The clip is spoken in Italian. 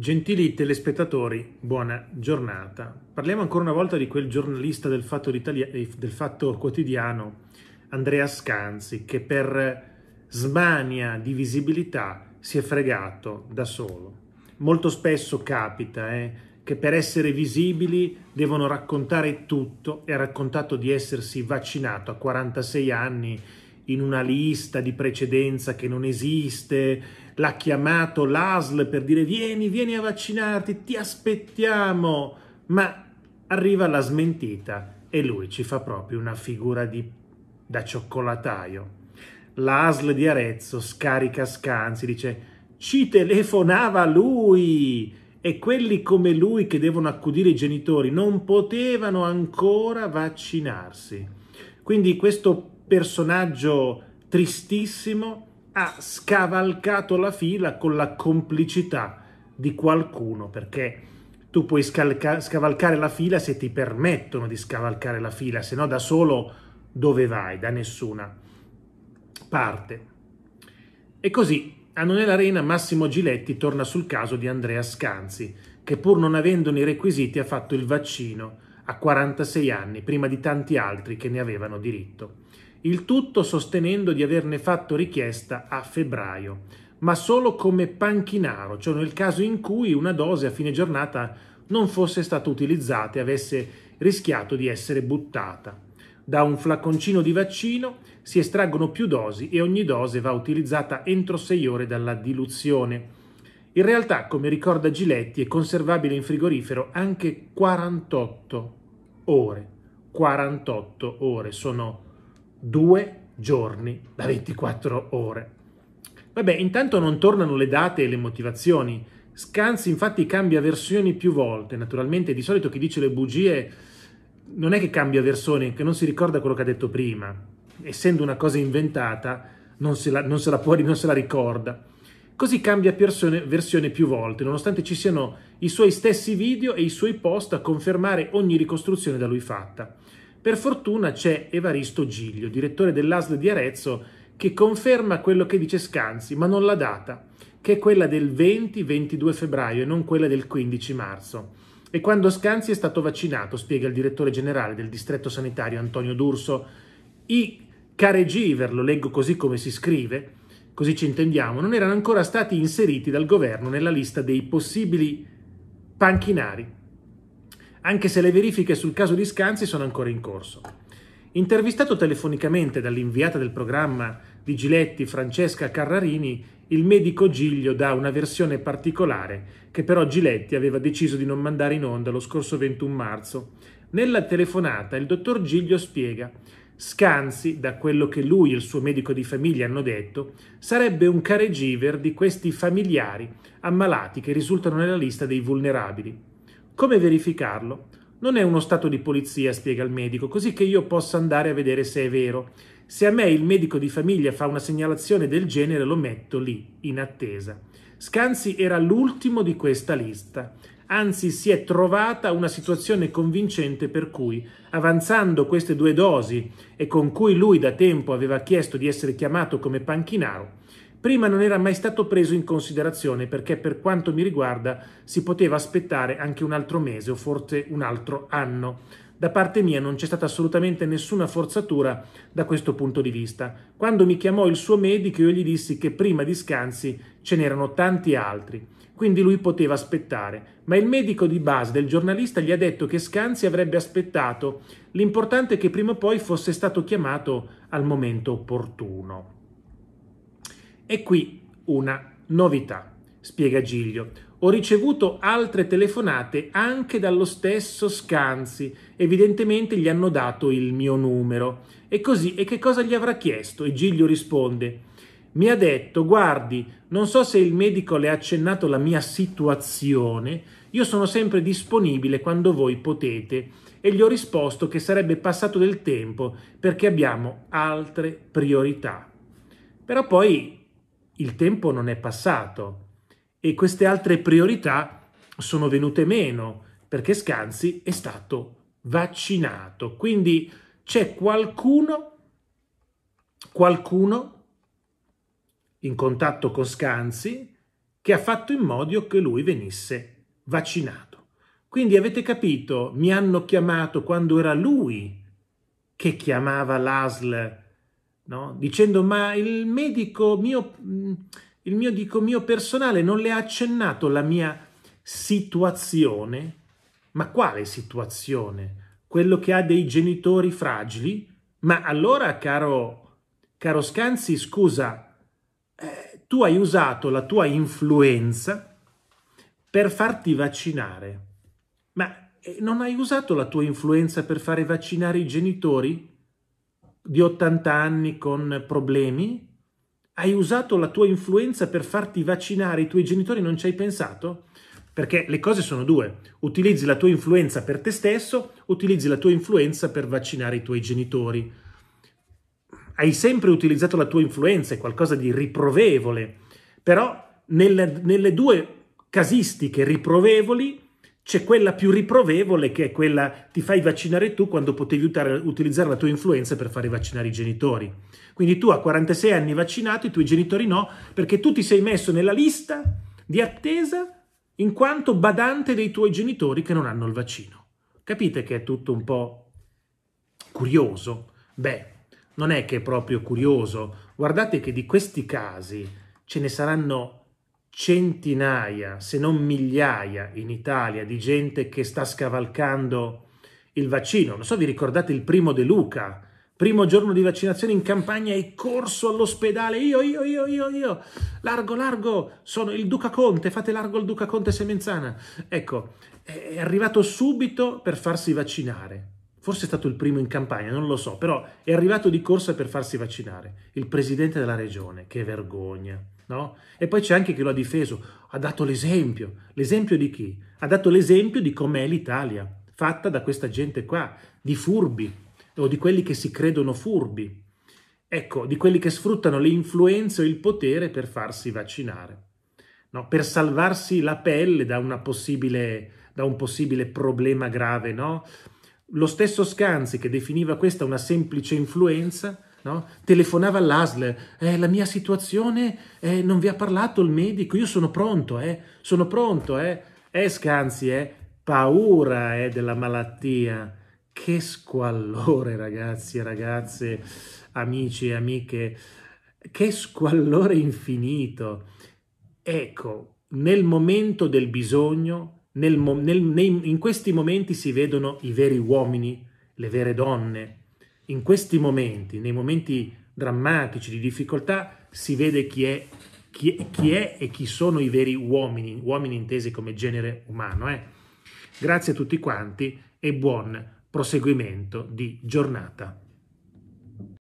Gentili telespettatori, buona giornata. Parliamo ancora una volta di quel giornalista del Fatto, eh, del fatto Quotidiano, Andrea Scanzi, che per smania di visibilità si è fregato da solo. Molto spesso capita eh, che per essere visibili devono raccontare tutto e ha raccontato di essersi vaccinato a 46 anni in una lista di precedenza che non esiste, l'ha chiamato l'ASL per dire vieni, vieni a vaccinarti, ti aspettiamo, ma arriva la smentita e lui ci fa proprio una figura di, da cioccolataio. L'ASL di Arezzo scarica Scanzi, dice ci telefonava lui e quelli come lui che devono accudire i genitori non potevano ancora vaccinarsi. Quindi questo personaggio tristissimo ha scavalcato la fila con la complicità di qualcuno, perché tu puoi scavalcare la fila se ti permettono di scavalcare la fila, se no da solo dove vai? Da nessuna parte. E così a Non è l'Arena Massimo Giletti torna sul caso di Andrea Scanzi, che pur non avendone i requisiti ha fatto il vaccino a 46 anni, prima di tanti altri che ne avevano diritto il tutto sostenendo di averne fatto richiesta a febbraio, ma solo come panchinaro, cioè nel caso in cui una dose a fine giornata non fosse stata utilizzata e avesse rischiato di essere buttata. Da un flaconcino di vaccino si estraggono più dosi e ogni dose va utilizzata entro 6 ore dalla diluzione. In realtà, come ricorda Giletti, è conservabile in frigorifero anche 48 ore. 48 ore sono due giorni da 24 ore. Vabbè, intanto non tornano le date e le motivazioni. Scanzi infatti cambia versioni più volte, naturalmente di solito chi dice le bugie non è che cambia versione, che non si ricorda quello che ha detto prima. Essendo una cosa inventata, non se la, non se la, può, non se la ricorda. Così cambia persone, versione più volte, nonostante ci siano i suoi stessi video e i suoi post a confermare ogni ricostruzione da lui fatta. Per fortuna c'è Evaristo Giglio, direttore dell'ASL di Arezzo, che conferma quello che dice Scanzi, ma non la data, che è quella del 20-22 febbraio e non quella del 15 marzo. E quando Scanzi è stato vaccinato, spiega il direttore generale del distretto sanitario Antonio D'Urso, i caregiver, lo leggo così come si scrive, così ci intendiamo, non erano ancora stati inseriti dal governo nella lista dei possibili panchinari anche se le verifiche sul caso di Scanzi sono ancora in corso. Intervistato telefonicamente dall'inviata del programma di Giletti Francesca Carrarini, il medico Giglio dà una versione particolare che però Giletti aveva deciso di non mandare in onda lo scorso 21 marzo. Nella telefonata il dottor Giglio spiega Scanzi, da quello che lui e il suo medico di famiglia hanno detto, sarebbe un caregiver di questi familiari ammalati che risultano nella lista dei vulnerabili. Come verificarlo? Non è uno stato di polizia, spiega il medico, così che io possa andare a vedere se è vero. Se a me il medico di famiglia fa una segnalazione del genere lo metto lì, in attesa. Scanzi era l'ultimo di questa lista. Anzi, si è trovata una situazione convincente per cui, avanzando queste due dosi e con cui lui da tempo aveva chiesto di essere chiamato come panchinaro, prima non era mai stato preso in considerazione perché per quanto mi riguarda si poteva aspettare anche un altro mese o forse un altro anno. Da parte mia non c'è stata assolutamente nessuna forzatura da questo punto di vista. Quando mi chiamò il suo medico io gli dissi che prima di Scanzi ce n'erano tanti altri, quindi lui poteva aspettare, ma il medico di base del giornalista gli ha detto che Scanzi avrebbe aspettato, l'importante è che prima o poi fosse stato chiamato al momento opportuno. E qui una novità, spiega Giglio. Ho ricevuto altre telefonate anche dallo stesso Scanzi, evidentemente gli hanno dato il mio numero. E così, e che cosa gli avrà chiesto? E Giglio risponde, mi ha detto, guardi, non so se il medico le ha accennato la mia situazione, io sono sempre disponibile quando voi potete e gli ho risposto che sarebbe passato del tempo perché abbiamo altre priorità. Però poi il tempo non è passato e queste altre priorità sono venute meno perché Scanzi è stato vaccinato. Quindi c'è qualcuno, qualcuno in contatto con Scanzi che ha fatto in modo che lui venisse vaccinato. Quindi avete capito, mi hanno chiamato quando era lui che chiamava l'ASL no? dicendo ma il medico mio, mm, il mio, dico, mio personale non le ha accennato la mia situazione, ma quale situazione? Quello che ha dei genitori fragili? Ma allora, caro, caro Scanzi, scusa, eh, tu hai usato la tua influenza per farti vaccinare, ma eh, non hai usato la tua influenza per fare vaccinare i genitori? di 80 anni con problemi? Hai usato la tua influenza per farti vaccinare, i tuoi genitori non ci hai pensato? Perché le cose sono due, utilizzi la tua influenza per te stesso, utilizzi la tua influenza per vaccinare i tuoi genitori. Hai sempre utilizzato la tua influenza, è qualcosa di riprovevole, però nelle, nelle due casistiche riprovevoli c'è quella più riprovevole che è quella ti fai vaccinare tu quando potevi utilizzare la tua influenza per fare vaccinare i genitori. Quindi tu a 46 anni vaccinato, i tuoi genitori no, perché tu ti sei messo nella lista di attesa in quanto badante dei tuoi genitori che non hanno il vaccino. Capite che è tutto un po' curioso? Beh, non è che è proprio curioso. Guardate che di questi casi ce ne saranno centinaia, se non migliaia in Italia di gente che sta scavalcando il vaccino. Non so, vi ricordate il primo De Luca, primo giorno di vaccinazione in campagna e corso all'ospedale, io, io, io, io, io, largo, largo, sono il Duca Conte, fate largo il Duca Conte Semenzana. Ecco, è arrivato subito per farsi vaccinare. Forse è stato il primo in campagna, non lo so, però è arrivato di corsa per farsi vaccinare. Il presidente della regione, che vergogna no? E poi c'è anche chi lo ha difeso, ha dato l'esempio. L'esempio di chi? Ha dato l'esempio di com'è l'Italia, fatta da questa gente qua, di furbi, o di quelli che si credono furbi. Ecco, di quelli che sfruttano l'influenza o il potere per farsi vaccinare, no? per salvarsi la pelle da, da un possibile problema grave, no? Lo stesso Scanzi, che definiva questa una semplice influenza, No? Telefonava all'ASL, eh, la mia situazione, eh, non vi ha parlato il medico, io sono pronto, eh, sono pronto, eh. Eh, Scanzi, eh, paura eh, della malattia. Che squallore, ragazzi e ragazze, amici e amiche, che squallore infinito. Ecco, nel momento del bisogno, nel, nel, nei, in questi momenti si vedono i veri uomini, le vere donne, in questi momenti, nei momenti drammatici, di difficoltà, si vede chi è, chi chi è e chi sono i veri uomini, uomini intesi come genere umano. Eh? Grazie a tutti quanti e buon proseguimento di giornata.